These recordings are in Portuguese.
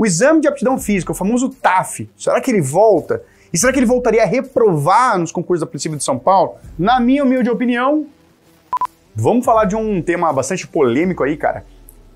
O exame de aptidão física, o famoso TAF, será que ele volta? E será que ele voltaria a reprovar nos concursos da Polícia de São Paulo? Na minha humilde opinião, vamos falar de um tema bastante polêmico aí, cara.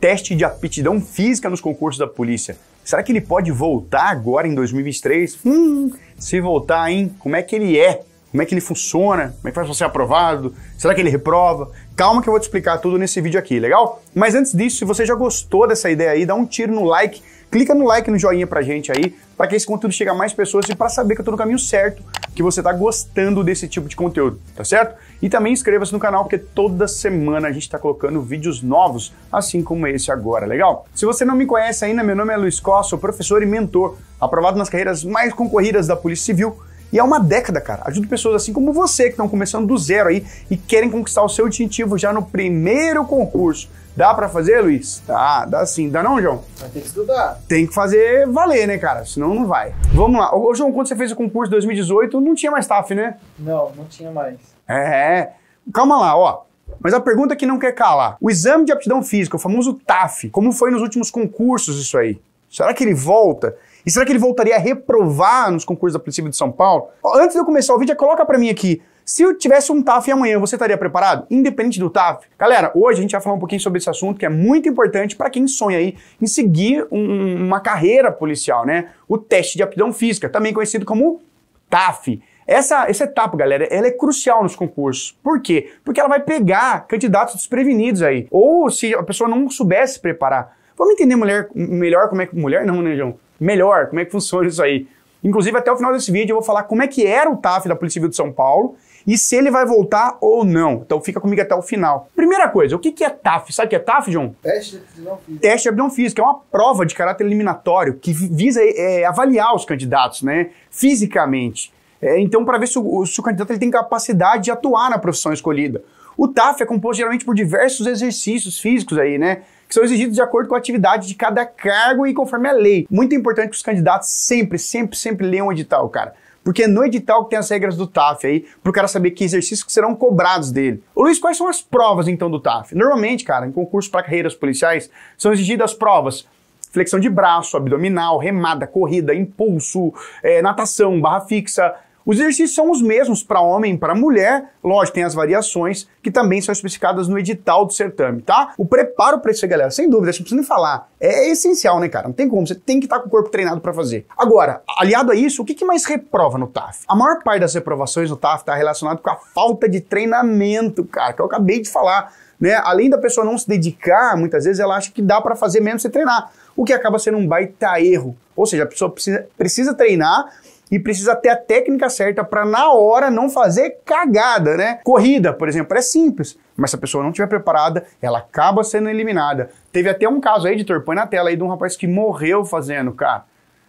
Teste de aptidão física nos concursos da polícia. Será que ele pode voltar agora em 2023? Hum, se voltar, hein? Como é que ele é? como é que ele funciona, como é que faz para ser aprovado, será que ele reprova? Calma que eu vou te explicar tudo nesse vídeo aqui, legal? Mas antes disso, se você já gostou dessa ideia aí, dá um tiro no like, clica no like, no joinha pra gente aí, para que esse conteúdo chegue a mais pessoas e para saber que eu tô no caminho certo, que você tá gostando desse tipo de conteúdo, tá certo? E também inscreva-se no canal, porque toda semana a gente tá colocando vídeos novos, assim como esse agora, legal? Se você não me conhece ainda, meu nome é Luiz Costa, sou professor e mentor, aprovado nas carreiras mais concorridas da Polícia Civil, e há uma década, cara. Ajudo pessoas assim como você, que estão começando do zero aí e querem conquistar o seu distintivo já no primeiro concurso. Dá para fazer, Luiz? Tá, dá sim. Dá não, João? Vai ter que estudar. Tem que fazer valer, né, cara? Senão não vai. Vamos lá. Ô, João, quando você fez o concurso de 2018, não tinha mais TAF, né? Não, não tinha mais. É. Calma lá, ó. Mas a pergunta que não quer calar. O exame de aptidão física, o famoso TAF, como foi nos últimos concursos isso aí? Será que ele volta? E será que ele voltaria a reprovar nos concursos da polícia de São Paulo? Antes de eu começar o vídeo, coloca para mim aqui. Se eu tivesse um TAF amanhã, você estaria preparado? Independente do TAF? Galera, hoje a gente vai falar um pouquinho sobre esse assunto que é muito importante para quem sonha aí em seguir um, uma carreira policial, né? O teste de aptidão física, também conhecido como TAF. Essa, essa etapa, galera, ela é crucial nos concursos. Por quê? Porque ela vai pegar candidatos desprevenidos aí. Ou se a pessoa não soubesse preparar. Vamos entender mulher, melhor como é que. Mulher não, né, João? Melhor, como é que funciona isso aí. Inclusive, até o final desse vídeo eu vou falar como é que era o TAF da Polícia Civil de São Paulo e se ele vai voltar ou não. Então fica comigo até o final. Primeira coisa, o que, que é TAF? Sabe o que é TAF, João? Teste de aptidão física. Teste de aptidão física é uma prova de caráter eliminatório que visa é, avaliar os candidatos, né? Fisicamente. É, então, para ver se o, se o candidato ele tem capacidade de atuar na profissão escolhida. O TAF é composto geralmente por diversos exercícios físicos aí, né? que são exigidos de acordo com a atividade de cada cargo e conforme a lei. Muito importante que os candidatos sempre, sempre, sempre leiam o edital, cara. Porque é no edital que tem as regras do TAF aí, pro cara saber que exercícios que serão cobrados dele. Ô Luiz, quais são as provas então do TAF? Normalmente, cara, em concurso para carreiras policiais, são exigidas provas flexão de braço, abdominal, remada, corrida, impulso, é, natação, barra fixa, os exercícios são os mesmos para homem e para mulher, lógico, tem as variações que também são especificadas no edital do certame, tá? O preparo para isso aí, galera, sem dúvida, não precisa nem falar. É, é essencial, né, cara? Não tem como, você tem que estar tá com o corpo treinado para fazer. Agora, aliado a isso, o que, que mais reprova no TAF? A maior parte das reprovações no TAF está relacionada com a falta de treinamento, cara, que eu acabei de falar. Né? Além da pessoa não se dedicar, muitas vezes ela acha que dá para fazer menos sem treinar, o que acaba sendo um baita erro. Ou seja, a pessoa precisa, precisa treinar e precisa ter a técnica certa para na hora não fazer cagada, né? Corrida, por exemplo, é simples, mas se a pessoa não estiver preparada, ela acaba sendo eliminada. Teve até um caso aí, editor, põe na tela aí de um rapaz que morreu fazendo, cara.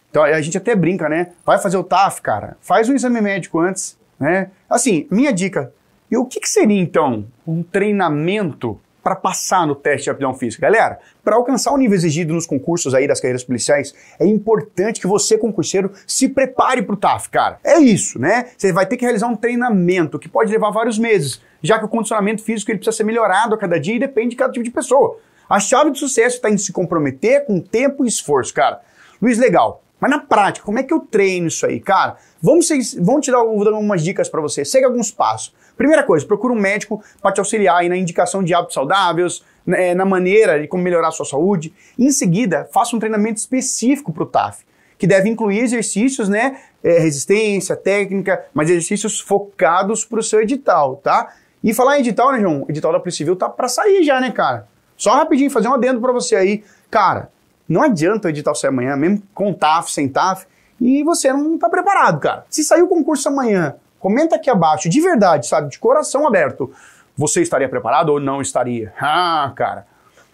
Então a gente até brinca, né? Vai fazer o TAF, cara. Faz um exame médico antes, né? Assim, minha dica. E o que, que seria então um treinamento para passar no teste de aptidão física. Galera, para alcançar o nível exigido nos concursos aí das carreiras policiais, é importante que você, concurseiro, se prepare para o TAF, cara. É isso, né? Você vai ter que realizar um treinamento que pode levar vários meses, já que o condicionamento físico ele precisa ser melhorado a cada dia e depende de cada tipo de pessoa. A chave do sucesso está em se comprometer com tempo e esforço, cara. Luiz, legal. Mas na prática, como é que eu treino isso aí, cara? Vamos, vamos te dar algumas dicas para você. Segue alguns passos. Primeira coisa, procura um médico para te auxiliar aí na indicação de hábitos saudáveis, né, eh, na maneira de como melhorar a sua saúde. Em seguida, faça um treinamento específico para o TAF, que deve incluir exercícios, né? Eh, resistência, técnica, mas exercícios focados para o seu edital, tá? E falar em edital, né, João? O edital da Polícia Civil tá para sair já, né, cara? Só rapidinho, fazer um adendo para você aí. Cara, não adianta o edital sair amanhã, mesmo com TAF, sem TAF, e você não está preparado, cara. Se sair o concurso amanhã, comenta aqui abaixo, de verdade, sabe, de coração aberto, você estaria preparado ou não estaria? Ah, cara.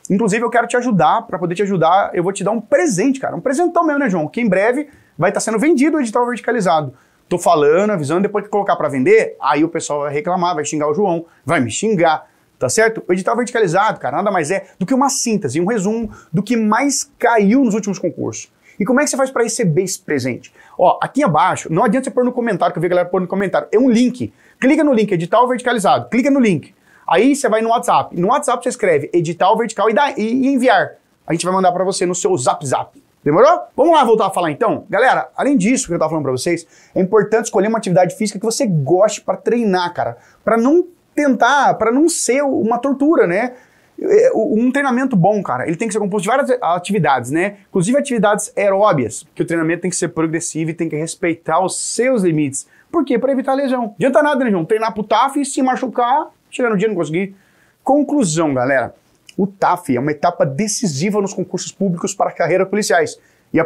Inclusive, eu quero te ajudar, para poder te ajudar, eu vou te dar um presente, cara, um presentão mesmo, né, João? Que em breve vai estar tá sendo vendido o edital verticalizado. Tô falando, avisando, depois que colocar para vender, aí o pessoal vai reclamar, vai xingar o João, vai me xingar, tá certo? O edital verticalizado, cara, nada mais é do que uma síntese, um resumo do que mais caiu nos últimos concursos. E como é que você faz para receber esse presente? Ó, aqui abaixo, não adianta você pôr no comentário, que eu vi a galera pôr no comentário, é um link. Clica no link, edital verticalizado, clica no link. Aí você vai no WhatsApp. No WhatsApp você escreve edital vertical e, dá, e enviar. A gente vai mandar para você no seu zap zap. Demorou? Vamos lá voltar a falar então? Galera, além disso que eu estava falando para vocês, é importante escolher uma atividade física que você goste para treinar, cara. Para não tentar, para não ser uma tortura, né? É, um treinamento bom, cara, ele tem que ser composto de várias atividades, né? Inclusive atividades aeróbias, que o treinamento tem que ser progressivo e tem que respeitar os seus limites. Por quê? Para evitar lesão. Adianta nada, né, João? Treinar pro TAF e se machucar, chegar no dia não conseguir. Conclusão, galera. O TAF é uma etapa decisiva nos concursos públicos para carreiras policiais. E a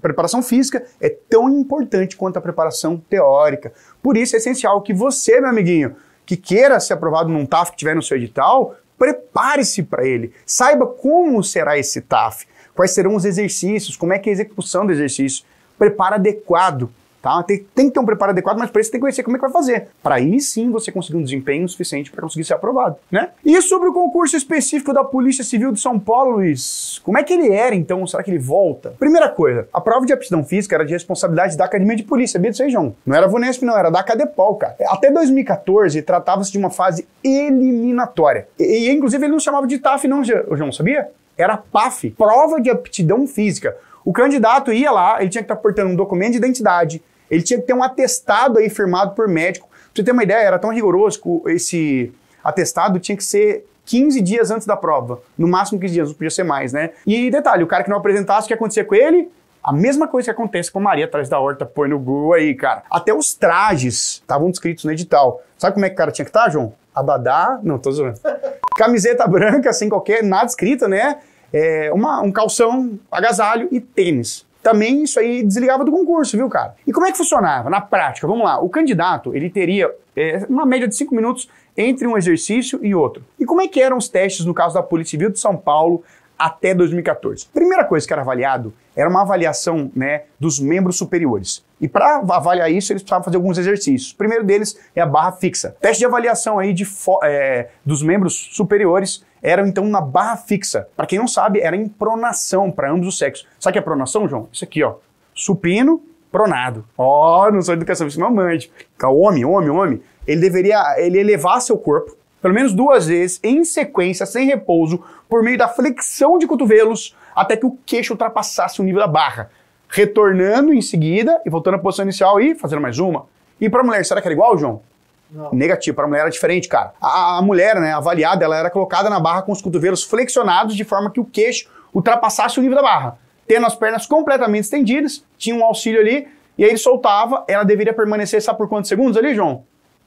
preparação física é tão importante quanto a preparação teórica. Por isso é essencial que você, meu amiguinho, que queira ser aprovado num TAF que tiver no seu edital, prepare-se para ele. Saiba como será esse TAF, quais serão os exercícios, como é que é a execução do exercício. Preparo adequado Tá? Tem, tem, que ter um preparo adequado, mas para isso tem que conhecer como é que vai fazer. Para aí sim você conseguir um desempenho suficiente para conseguir ser aprovado, né? E sobre o concurso específico da Polícia Civil de São Paulo, Luiz, como é que ele era então? Será que ele volta? Primeira coisa, a prova de aptidão física era de responsabilidade da Academia de Polícia, Bia do João. Não era a Vunesp, não, era da Cadepol, cara. Até 2014 tratava-se de uma fase eliminatória. E, e inclusive ele não chamava de TAF, não, João, sabia? Era PAF, prova de aptidão física. O candidato ia lá, ele tinha que estar tá portando um documento de identidade, ele tinha que ter um atestado aí firmado por médico. Pra você ter uma ideia, era tão rigoroso que esse atestado tinha que ser 15 dias antes da prova. No máximo 15 dias, não podia ser mais, né? E detalhe, o cara que não apresentasse, o que acontecia com ele? A mesma coisa que acontece com Maria atrás da horta, põe no Google aí, cara. Até os trajes estavam descritos no edital. Sabe como é que o cara tinha que estar, tá, João? Abadá. Não, tô zoando. Camiseta branca, sem qualquer nada escrita, né? É, uma, um calção, agasalho e tênis também isso aí desligava do concurso, viu, cara? E como é que funcionava? Na prática, vamos lá, o candidato, ele teria é, uma média de cinco minutos entre um exercício e outro. E como é que eram os testes no caso da Polícia Civil de São Paulo até 2014. Primeira coisa que era avaliado era uma avaliação né, dos membros superiores. E para avaliar isso, eles precisavam fazer alguns exercícios. O primeiro deles é a barra fixa. Teste de avaliação aí de é, dos membros superiores eram então na barra fixa. Para quem não sabe, era em pronação para ambos os sexos. Sabe o que é pronação, João? Isso aqui, ó. Supino, pronado. Ó, oh, não sou educação física, mas mande. Homem, homem, homem, ele deveria ele elevar seu corpo pelo menos duas vezes, em sequência, sem repouso, por meio da flexão de cotovelos, até que o queixo ultrapassasse o nível da barra. Retornando em seguida e voltando à posição inicial e fazendo mais uma. E para a mulher, será que era igual, João? Não. Negativo, para a mulher era diferente, cara. A, a, mulher, né, avaliada, ela era colocada na barra com os cotovelos flexionados de forma que o queixo ultrapassasse o nível da barra. Tendo as pernas completamente estendidas, tinha um auxílio ali, e aí ele soltava, ela deveria permanecer, sabe por quantos segundos ali, João?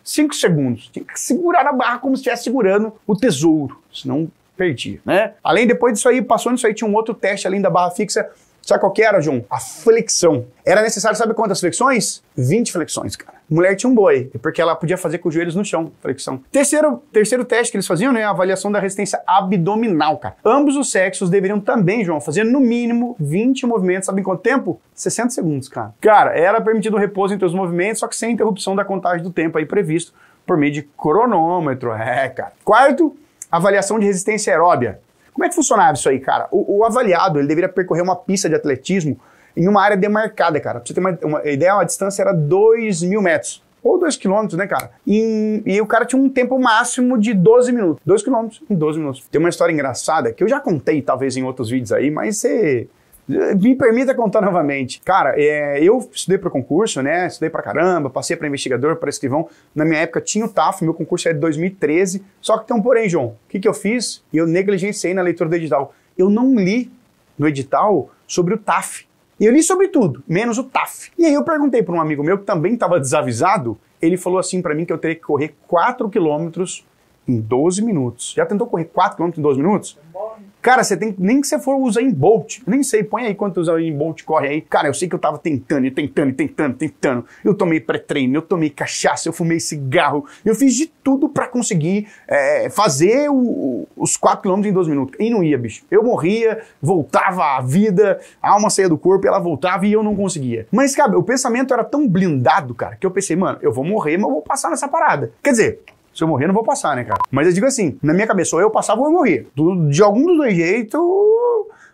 cinco segundos. Tinha que segurar na barra como se estivesse segurando o tesouro, senão perdia, né? Além depois disso aí, passou nisso aí, tinha um outro teste além da barra fixa Sabe qual que era, João? A flexão. Era necessário, sabe quantas flexões? 20 flexões, cara. mulher tinha um boi, porque ela podia fazer com os joelhos no chão, flexão. Terceiro, terceiro teste que eles faziam, né? A avaliação da resistência abdominal, cara. Ambos os sexos deveriam também, João, fazer no mínimo 20 movimentos, sabe em quanto tempo? 60 segundos, cara. Cara, era permitido o repouso entre os movimentos, só que sem interrupção da contagem do tempo aí previsto por meio de cronômetro. É, cara. Quarto, avaliação de resistência aeróbia. Como é que funcionava isso aí, cara? O, o avaliado, ele deveria percorrer uma pista de atletismo em uma área demarcada, cara. Pra você ter uma, uma ideia, a distância era 2 mil metros. Ou 2 quilômetros, né, cara? E, e, o cara tinha um tempo máximo de 12 minutos. 2 quilômetros em 12 minutos. Tem uma história engraçada que eu já contei, talvez, em outros vídeos aí, mas você me permita contar novamente. Cara, é, eu estudei para concurso, né? Estudei para caramba, passei para investigador, para escrivão. Na minha época tinha o TAF, meu concurso era é de 2013. Só que um porém, João, o que, que eu fiz? Eu negligenciei na leitura do edital. Eu não li no edital sobre o TAF. Eu li sobre tudo, menos o TAF. E aí eu perguntei para um amigo meu que também estava desavisado. Ele falou assim para mim que eu teria que correr 4 quilômetros em 12 minutos. Já tentou correr 4 km em 12 minutos? Morre. Cara, você tem nem que você for usar em Bolt. Nem sei, põe aí quanto usar em Bolt corre aí. Cara, eu sei que eu tava tentando, e tentando, e tentando, tentando. Eu tomei pré-treino, eu tomei cachaça, eu fumei cigarro. Eu fiz de tudo para conseguir é, fazer o, os 4 km em 12 minutos. E não ia, bicho. Eu morria, voltava a vida, a alma saía do corpo, ela voltava e eu não conseguia. Mas, cara, o pensamento era tão blindado, cara, que eu pensei, mano, eu vou morrer, mas eu vou passar nessa parada. Quer dizer, se eu morrer, não vou passar, né, cara? Mas eu digo assim, na minha cabeça, ou eu passava ou eu morria. De algum dos dois jeitos,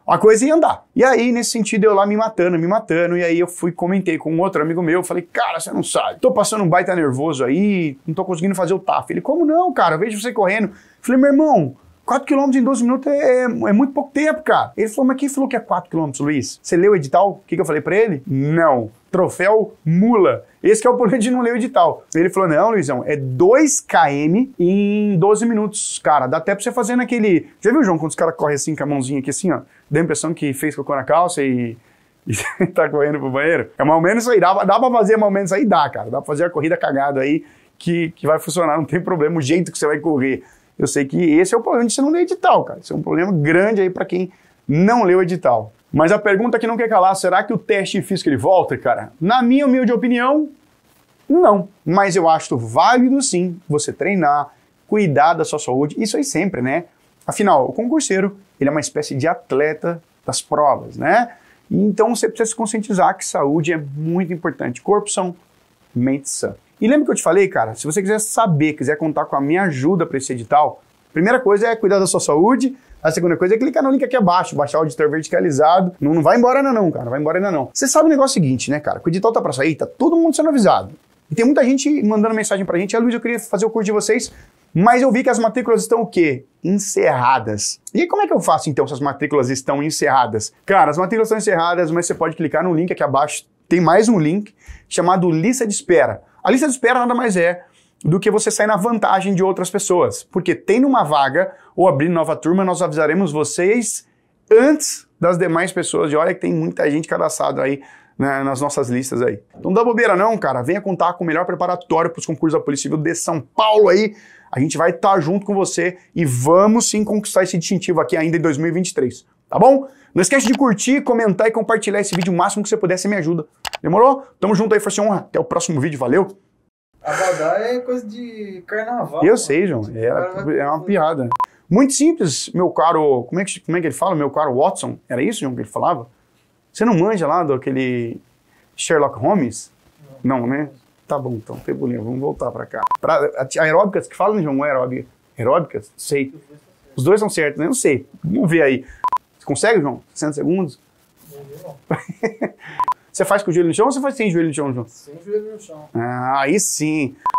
a coisa ia andar. E aí, nesse sentido, eu lá me matando, me matando, e aí eu fui, comentei com um outro amigo meu, falei, cara, você não sabe, tô passando um baita nervoso aí, não tô conseguindo fazer o TAF. Ele, como não, cara, eu vejo você correndo. Falei, meu irmão, 4 km em 12 minutos é, é, é, muito pouco tempo, cara. Ele falou, mas quem falou que é 4 km, Luiz? Você leu o edital? O que, que eu falei para ele? Não. Troféu mula. Esse é o problema de não ler o edital. Ele falou: não, Luizão, é 2 km em 12 minutos, cara. Dá até pra você fazer naquele. Já viu, João, quando os caras correm assim com a mãozinha aqui assim, ó? Dá a impressão que fez cocô na calça e e tá correndo pro banheiro. É mais ou menos isso aí. Dá, dá pra fazer mais ou menos aí, dá, cara. Dá pra fazer a corrida cagada aí que, que vai funcionar, não tem problema o jeito que você vai correr. Eu sei que esse é o problema de você não ler edital, cara. Isso é um problema grande aí para quem não leu edital. Mas a pergunta que não quer calar, será que o teste físico ele volta, cara? Na minha humilde opinião, não. Mas eu acho válido sim você treinar, cuidar da sua saúde, isso aí sempre, né? Afinal, o concurseiro, ele é uma espécie de atleta das provas, né? Então você precisa se conscientizar que saúde é muito importante. Corpo são, mente são. E lembra que eu te falei, cara? Se você quiser saber, quiser contar com a minha ajuda para esse edital, primeira coisa é cuidar da sua saúde, a segunda coisa é clicar no link aqui abaixo, baixar o editor verticalizado. Não, não vai embora ainda não, cara. Não vai embora ainda não. Você sabe o negócio seguinte, né, cara? o edital tá pra sair, tá todo mundo sendo avisado. E tem muita gente mandando mensagem pra gente. Ah, Luiz, eu queria fazer o curso de vocês, mas eu vi que as matrículas estão o quê? Encerradas. E como é que eu faço, então, se as matrículas estão encerradas? Cara, as matrículas estão encerradas, mas você pode clicar no link aqui abaixo. Tem mais um link chamado lista de espera. A lista de espera nada mais é do que você sair na vantagem de outras pessoas. Porque tendo uma vaga ou abrindo nova turma, nós avisaremos vocês antes das demais pessoas. E olha que tem muita gente cadastrada aí né, nas nossas listas aí. Então dá bobeira não, cara. Venha contar com o melhor preparatório para os concursos da Polícia Civil de São Paulo aí. A gente vai estar tá junto com você e vamos sim conquistar esse distintivo aqui ainda em 2023 tá bom? Não esquece de curtir, comentar e compartilhar esse vídeo o máximo que você puder, você me ajuda. Demorou? Tamo junto aí, Força Honra. Até o próximo vídeo, valeu! Abadá é coisa de carnaval. Eu sei, João. É, é uma piada. Muito simples, meu caro. Como é, que, como é que ele fala? Meu caro Watson. Era isso, João, que ele falava? Você não manja lá do aquele Sherlock Holmes? Não, não né? Tá bom, então, pebolinha, vamos voltar pra cá. Pra, aeróbicas, que falam, né, João, é aeróbica? Aeróbicas? Sei. Os dois são certos, né? Não sei. Vamos ver aí. Você consegue, João? 60 segundos? Não, não. você faz com o joelho no chão ou você faz sem joelho no chão, João? Sem joelho no chão. Ah, aí sim.